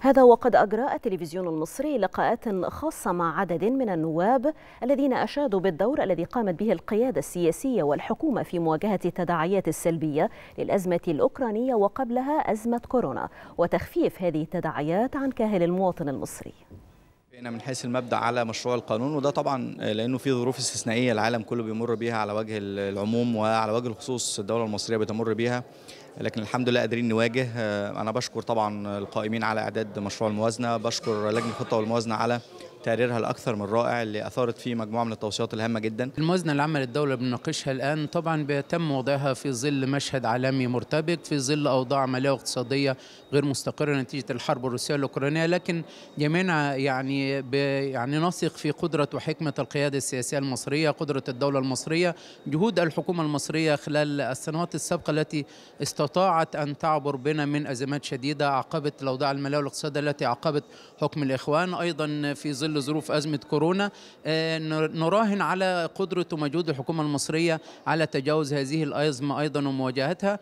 هذا وقد أجرى التلفزيون المصري لقاءات خاصة مع عدد من النواب الذين أشادوا بالدور الذي قامت به القيادة السياسية والحكومة في مواجهة التداعيات السلبية للأزمة الأوكرانية وقبلها أزمة كورونا وتخفيف هذه التداعيات عن كاهل المواطن المصري من حيث المبدا على مشروع القانون وده طبعا لانه في ظروف استثنائيه العالم كله بيمر بيها على وجه العموم وعلى وجه الخصوص الدوله المصريه بتمر بيها لكن الحمد لله قادرين نواجه آه، انا بشكر طبعا القائمين على اعداد مشروع الموازنه بشكر لجنه الخطه والموازنه على تقريرها الاكثر من رائع اللي اثارت فيه مجموعه من التوصيات الهامه جدا. الموازنه العامه للدوله بنناقشها الان طبعا بيتم وضعها في ظل مشهد عالمي مرتبك في ظل اوضاع ماليه واقتصاديه غير مستقره نتيجه الحرب الروسيه الاوكرانيه لكن جميعنا يعني يعني نثق في قدره وحكمه القياده السياسيه المصريه، قدره الدوله المصريه، جهود الحكومه المصريه خلال السنوات السابقه التي استطاعت ان تعبر بنا من ازمات شديده عقبت الاوضاع الماليه والاقتصاديه التي عقبت حكم الاخوان ايضا في ظل ظل ظروف أزمة كورونا آه، نراهن على قدرة ومجهود الحكومة المصرية على تجاوز هذه الأزمة أيضا ومواجهتها